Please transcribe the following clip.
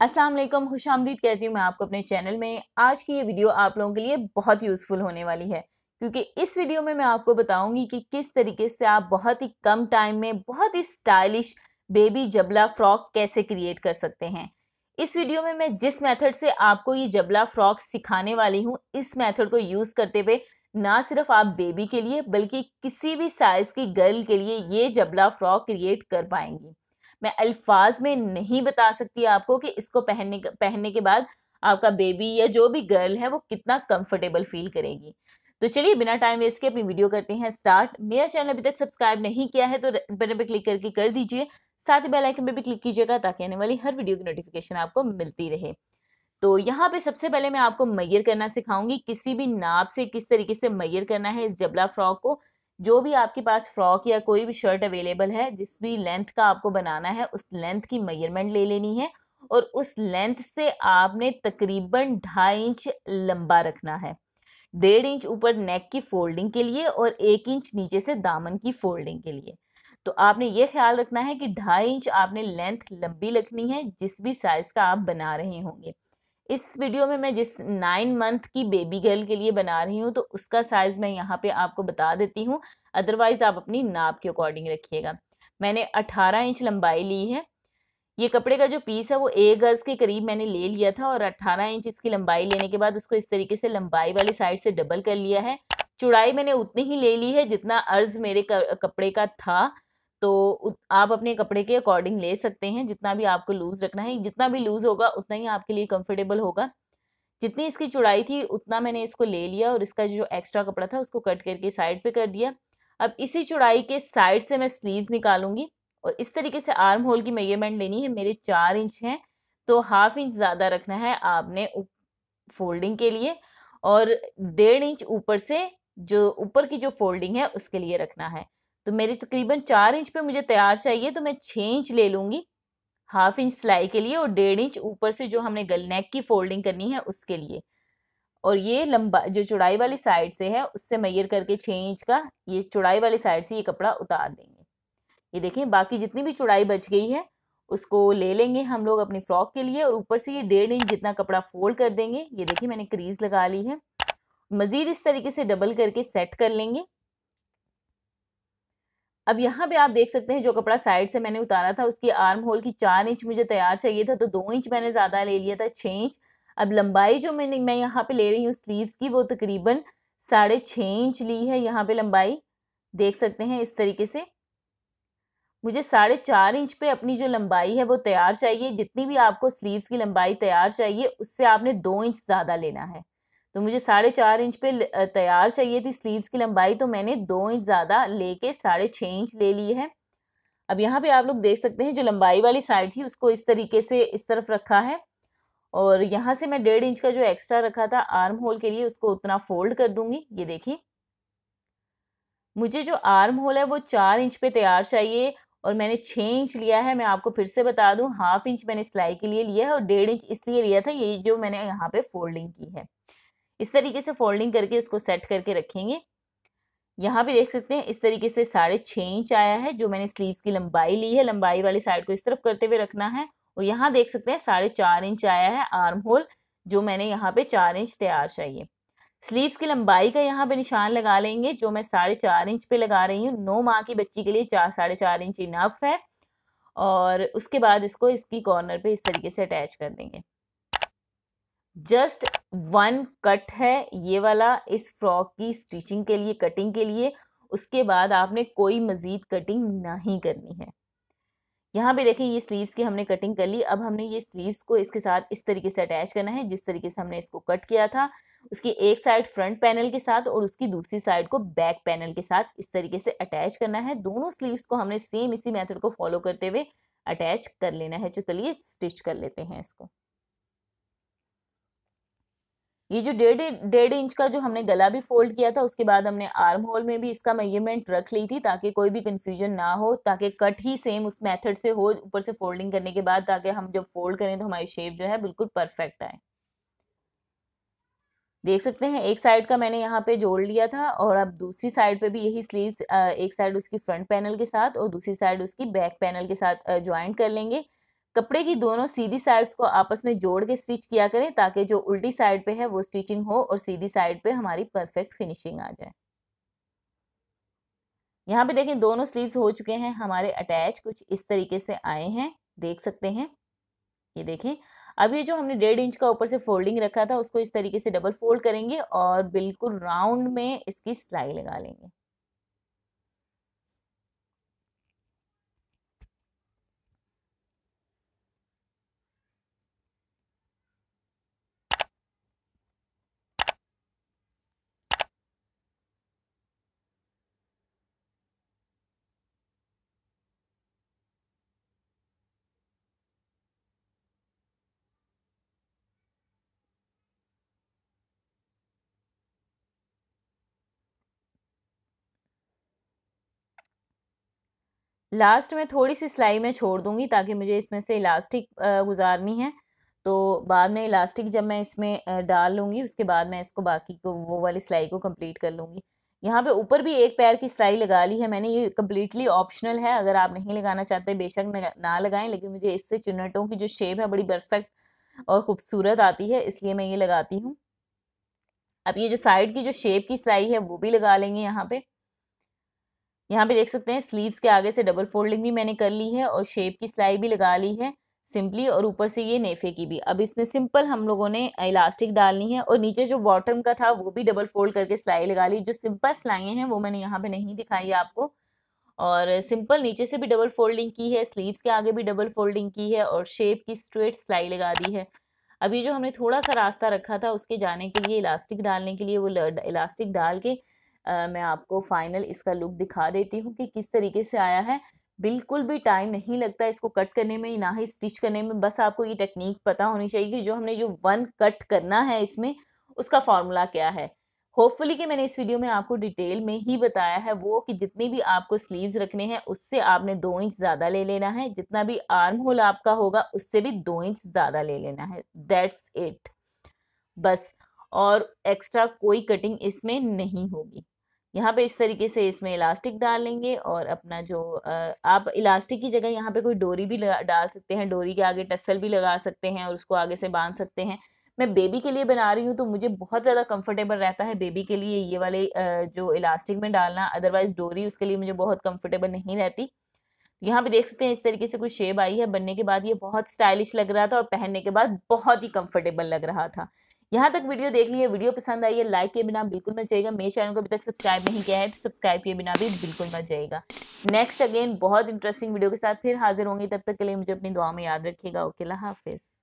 अस्सलाम वालेकुम खुश आमदीद कहती हूँ मैं आपको अपने चैनल में आज की ये वीडियो आप लोगों के लिए बहुत यूज़फुल होने वाली है क्योंकि इस वीडियो में मैं आपको बताऊंगी कि किस तरीके से आप बहुत ही कम टाइम में बहुत ही स्टाइलिश बेबी जबला फ्रॉक कैसे क्रिएट कर सकते हैं इस वीडियो में मैं जिस मेथड से आपको ये जबला फ्रॉक सिखाने वाली हूँ इस मेथड को यूज़ करते हुए ना सिर्फ आप बेबी के लिए बल्कि किसी भी साइज़ की गर्ल के लिए ये जबला फ्रॉक क्रिएट कर पाएंगी मैं अल्फाज में नहीं बता सकती आपको कि इसको पहनने पहनने के बाद आपका बेबी या जो भी गर्ल है वो कितना कंफर्टेबल फील करेगी तो चलिए बिना टाइम वेस्ट के अपनी वीडियो करते हैं स्टार्ट मेरा चैनल अभी तक सब्सक्राइब नहीं किया है तो बटन पर क्लिक करके कर दीजिए साथ ही बेल आइकन पर भी क्लिक कीजिएगा ताकि आने वाली हर वीडियो की नोटिफिकेशन आपको मिलती रहे तो यहाँ पे सबसे पहले मैं आपको मैयर करना सिखाऊंगी किसी भी नाप से किस तरीके से मैयर करना है इस जबला फ्रॉक को जो भी आपके पास फ्रॉक या कोई भी शर्ट अवेलेबल है जिस भी लेंथ का आपको बनाना है उस लेंथ की मेजरमेंट ले लेनी है और उस लेंथ से आपने तकरीबन ढाई इंच लंबा रखना है डेढ़ इंच ऊपर नेक की फोल्डिंग के लिए और एक इंच नीचे से दामन की फोल्डिंग के लिए तो आपने ये ख्याल रखना है कि ढाई इंच आपने लेंथ लंबी रखनी है जिस भी साइज़ का आप बना रहे होंगे इस वीडियो में मैं जिस नाइन मंथ की बेबी गर्ल के लिए बना रही हूँ तो उसका साइज़ मैं यहाँ पे आपको बता देती हूँ अदरवाइज़ आप अपनी नाप के अकॉर्डिंग रखिएगा मैंने अठारह इंच लंबाई ली है ये कपड़े का जो पीस है वो एक गज़ के करीब मैंने ले लिया था और अट्ठारह इंच इसकी लंबाई लेने के बाद उसको इस तरीके से लंबाई वाली साइड से डबल कर लिया है चुड़ाई मैंने उतनी ही ले ली है जितना अर्ज़ मेरे कपड़े का था तो आप अपने कपड़े के अकॉर्डिंग ले सकते हैं जितना भी आपको लूज़ रखना है जितना भी लूज़ होगा उतना ही आपके लिए कंफर्टेबल होगा जितनी इसकी चुड़ाई थी उतना मैंने इसको ले लिया और इसका जो एक्स्ट्रा कपड़ा था उसको कट करके साइड पे कर दिया अब इसी चुड़ाई के साइड से मैं स्लीव्स निकालूंगी और इस तरीके से आर्म होल की मेजरमेंट लेनी है मेरे चार इंच हैं तो हाफ इंच ज़्यादा रखना है आपने फोल्डिंग के लिए और डेढ़ इंच ऊपर से जो ऊपर की जो फोल्डिंग है उसके लिए रखना है तो मेरे तकरीबन चार इंच पे मुझे तैयार चाहिए तो मैं छः इंच ले लूँगी हाफ इंच सिलाई के लिए और डेढ़ इंच ऊपर से जो हमने गल नेक की फोल्डिंग करनी है उसके लिए और ये लंबा जो चौड़ाई वाली साइड से है उससे मैयर करके छः इंच का ये चौड़ाई वाली साइड से ये कपड़ा उतार देंगे ये देखें बाकी जितनी भी चौड़ाई बच गई है उसको ले लेंगे हम लोग अपनी फ्रॉक के लिए और ऊपर से ये डेढ़ इंच जितना कपड़ा फोल्ड कर देंगे ये देखिए मैंने क्रीज लगा ली है मज़ीद इस तरीके से डबल करके सेट कर लेंगे अब यहाँ पे आप देख सकते हैं जो कपड़ा साइड से मैंने उतारा था उसकी आर्म होल की चार इंच मुझे तैयार चाहिए था तो दो इंच मैंने ज़्यादा ले लिया था छः इंच अब लंबाई जो मैंने मैं यहाँ पे ले रही हूँ स्लीव्स की वो तकरीबन साढ़े छः इंच ली है यहाँ पे लंबाई देख सकते हैं इस तरीके से मुझे साढ़े चार इंच पे अपनी जो लंबाई है वो तैयार चाहिए जितनी भी आपको स्लीव्स की लंबाई तैयार चाहिए उससे आपने दो इंच ज़्यादा लेना है तो मुझे साढ़े चार इंच पे तैयार चाहिए थी स्लीव्स की लंबाई तो मैंने दो इंच ज़्यादा लेके साढ़े छः इंच ले ली है अब यहाँ पे आप लोग देख सकते हैं जो लंबाई वाली साइड थी उसको इस तरीके से इस तरफ रखा है और यहाँ से मैं डेढ़ इंच का जो एक्स्ट्रा रखा था आर्म होल के लिए उसको उतना फोल्ड कर दूंगी ये देखिए मुझे जो आर्म होल है वो चार इंच पे तैयार चाहिए और मैंने छः इंच लिया है मैं आपको फिर से बता दूँ हाफ इंच मैंने सिलाई के लिए लिया है और डेढ़ इंच इसलिए लिया था ये जो मैंने यहाँ पे फोल्डिंग की है इस तरीके से फोल्डिंग करके उसको सेट करके रखेंगे यहाँ भी देख सकते हैं इस तरीके से साढ़े छः इंच आया है जो मैंने स्लीव्स की लंबाई ली है लंबाई वाली साइड को इस तरफ करते हुए रखना है और यहाँ देख सकते हैं साढ़े चार इंच आया है आर्म होल जो मैंने यहाँ पे चार इंच तैयार चाहिए स्लीव्स की लंबाई का यहाँ पे निशान लगा लेंगे जो मैं साढ़े चार इंच पे लगा रही हूँ नौ माह की बच्ची के लिए चार साढ़े चार इंच इनफ है और उसके बाद इसको इसकी कॉर्नर पे इस तरीके से अटैच कर देंगे जस्ट वन कट है ये वाला इस फ्रॉक की स्टिचिंग के लिए कटिंग के लिए उसके बाद आपने कोई मज़ीद कटिंग नहीं करनी है यहाँ पे देखें ये स्लीव्स की हमने कटिंग कर ली अब हमने ये स्लीव्स को इसके साथ इस तरीके से अटैच करना है जिस तरीके से हमने इसको कट किया था उसकी एक साइड फ्रंट पैनल के साथ और उसकी दूसरी साइड को बैक पैनल के साथ इस तरीके से अटैच करना है दोनों स्लीव्स को हमने सेम इसी मेथड को फॉलो करते हुए अटैच कर लेना है तो चलिए स्टिच कर लेते हैं इसको ये जो डेढ़ डेढ़ इंच का जो हमने गला भी फोल्ड किया था उसके बाद हमने आर्म होल में भी इसका मेजरमेंट रख ली थी ताकि कोई भी कंफ्यूजन ना हो ताकि कट ही सेम उस मेथड से हो ऊपर से फोल्डिंग करने के बाद ताकि हम जब फोल्ड करें तो हमारी शेप जो है बिल्कुल परफेक्ट आए देख सकते हैं एक साइड का मैंने यहाँ पे जोड़ लिया था और अब दूसरी साइड पे भी यही स्लीव एक साइड उसकी फ्रंट पैनल के साथ और दूसरी साइड उसकी बैक पैनल के साथ ज्वाइंट कर लेंगे कपड़े की दोनों सीधी साइड्स को आपस में जोड़ के स्टिच किया करें ताकि जो उल्टी साइड पे है वो स्टिचिंग हो और सीधी साइड पे हमारी परफेक्ट फिनिशिंग आ जाए यहाँ पे देखें दोनों स्लीव्स हो चुके हैं हमारे अटैच कुछ इस तरीके से आए हैं देख सकते हैं ये देखें अब ये जो हमने डेढ़ इंच का ऊपर से फोल्डिंग रखा था उसको इस तरीके से डबल फोल्ड करेंगे और बिल्कुल राउंड में इसकी सिलाई लगा लेंगे लास्ट में थोड़ी सी सिलाई मैं छोड़ दूँगी ताकि मुझे इसमें से इलास्टिक गुजारनी है तो बाद में इलास्टिक जब मैं इसमें डाल लूँगी उसके बाद मैं इसको बाकी को वो वाली सिलाई को कंप्लीट कर लूँगी यहाँ पे ऊपर भी एक पैर की सिलाई लगा ली है मैंने ये कम्प्लीटली ऑप्शनल है अगर आप नहीं लगाना चाहते बेशक ना लगाएं लेकिन मुझे इससे चुनटों की जो शेप है बड़ी परफेक्ट और खूबसूरत आती है इसलिए मैं ये लगाती हूँ अब ये जो साइड की जो शेप की सिलाई है वो भी लगा लेंगे यहाँ पर यहाँ पे देख सकते हैं स्लीव्स के आगे से डबल फोल्डिंग भी मैंने कर ली है और शेप की सिलाई भी लगा ली है सिंपली और ऊपर से ये नेफे की भी अब इसमें सिंपल हम लोगों ने इलास्टिक डालनी है और नीचे जो बॉटम का था वो भी डबल फोल्ड करके सिलाई लगा ली जो सिंपल सिलाई हैं वो मैंने यहाँ पे नहीं दिखाई आपको और सिंपल नीचे से भी डबल फोल्डिंग की है स्लीव्स के आगे भी डबल फोल्डिंग की है और शेप की स्ट्रेट सिलाई लगा दी है अभी जो हमने थोड़ा सा रास्ता रखा था उसके जाने के लिए इलास्टिक डालने के लिए वो इलास्टिक डाल के मैं आपको फाइनल इसका लुक दिखा देती हूँ कि किस तरीके से आया है बिल्कुल भी टाइम नहीं लगता इसको कट करने में ना ही स्टिच करने में बस आपको ये टेक्निक पता होनी चाहिए कि जो हमने जो वन कट करना है इसमें उसका फॉर्मूला क्या है होपफुली कि मैंने इस वीडियो में आपको डिटेल में ही बताया है वो कि जितनी भी आपको स्लीव्स रखने हैं उससे आपने दो इंच ज़्यादा ले लेना है जितना भी आर्म होल आपका होगा उससे भी दो इंच ज़्यादा ले लेना है दैट्स इट बस और एक्स्ट्रा कोई कटिंग इसमें नहीं होगी यहाँ पे इस तरीके से इसमें इलास्टिक डाल लेंगे और अपना जो आप इलास्टिक की जगह यहाँ पे कोई डोरी भी डाल सकते हैं डोरी के आगे टसल भी लगा सकते हैं और उसको आगे से बांध सकते हैं मैं बेबी के लिए बना रही हूँ तो मुझे बहुत ज़्यादा कंफर्टेबल रहता है बेबी के लिए ये वाले जो इलास्टिक में डालना अदरवाइज़ डोरी उसके लिए मुझे बहुत कम्फर्टेबल नहीं रहती यहाँ पे देख सकते हैं इस तरीके से कोई शेप आई है बनने के बाद ये बहुत स्टाइलिश लग रहा था और पहनने के बाद बहुत ही कंफर्टेबल लग रहा था यहाँ तक वीडियो देख लीजिए वीडियो पसंद आई है लाइक के बिना बिल्कुल मत जाएगा मेरे चैनल को अभी तक सब्सक्राइब नहीं किया है तो सब्सक्राइब किए बिना भी बिल्कुल मत जाएगा नेक्स्ट अगेन बहुत इंटरेस्टिंग वीडियो के साथ फिर हाजिर होंगे तब तक के लिए मुझे अपनी दुआ में याद रखिएगा ओके हाफिज़